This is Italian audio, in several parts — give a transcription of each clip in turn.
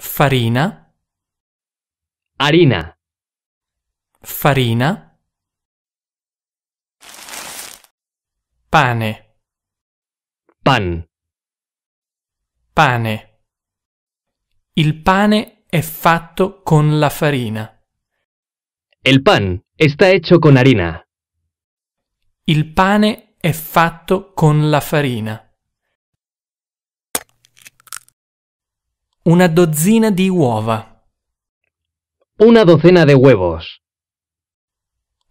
farina, harina, farina, pane, pan, pane. Il pane è fatto con la farina. il pan sta hecho con harina. Il pane è fatto con la farina. Una dozzina di uova. Una docena de huevos.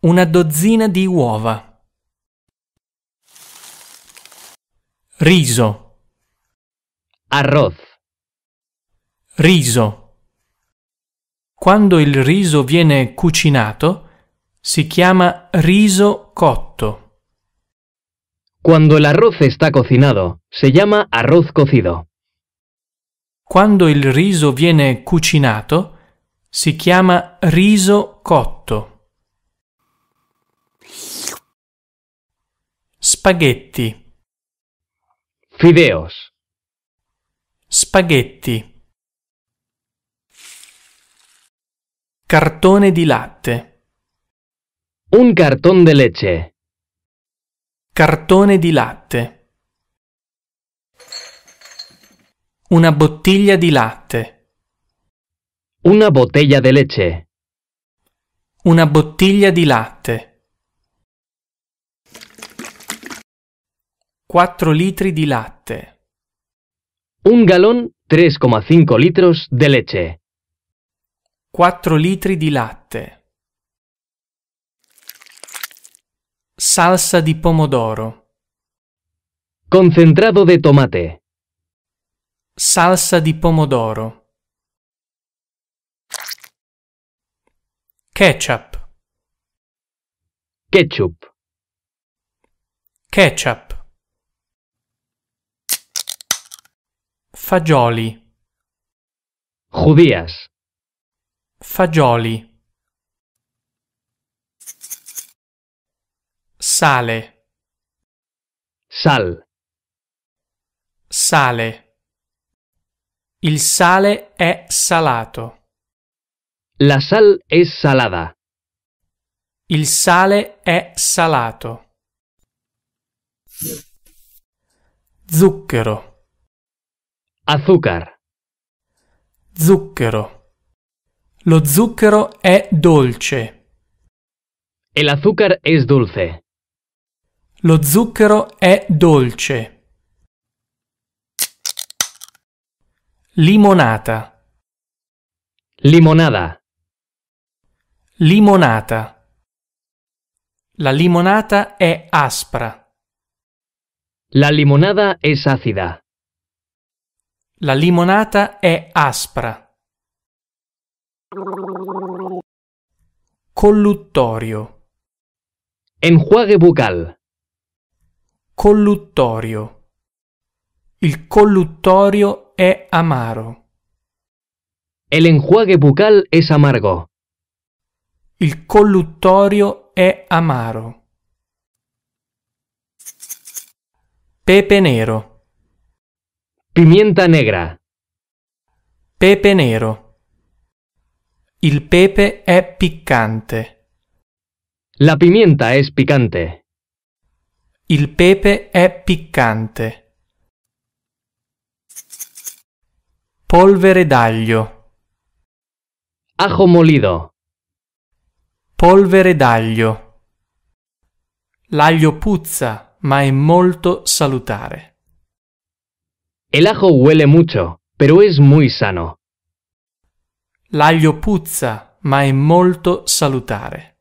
Una dozzina di uova. Riso. Arroz. Riso. Quando il riso viene cucinato, si chiama riso cotto. Quando el arroz está cocinado, se llama arroz cocido. Quando il riso viene cucinato, si chiama riso cotto. Spaghetti. Fideos. Spaghetti. Cartone di latte. Un cartone de leche. Cartone di latte. Una bottiglia di latte. Una bottiglia di leche. Una bottiglia di latte. 4 litri di latte. Un galon 3,5 litros di leche. 4 litri di latte. Salsa di pomodoro. Concentrato di tomate. Salsa di pomodoro. Ketchup. Ketchup. Ketchup. Fagioli. Judías. Fagioli. Sale. Sal. Sale. Il sale è salato. La sal è salada. Il sale è salato. Zucchero. Azúcar. Zucchero. Lo zucchero è dolce. El azúcar es dulce. Lo zucchero è dolce. Limonata. Limonada. Limonata. La limonata è aspra. La limonada è ácida. La limonata è aspra. Colluttorio. Enjuague bucal. Colluttorio. Il colluttorio E amaro. El enjuague bucal es amargo. Il collutorio è amaro. Pepe nero. Pimienta negra. Pepe nero. Il pepe è piccante. La pimienta es picante. Il pepe è piccante. Polvere d'aglio. Ajo molido. Polvere d'aglio. L'aglio puzza, ma è molto salutare. El ajo huele mucho, pero es muy sano. L'aglio puzza, ma è molto salutare.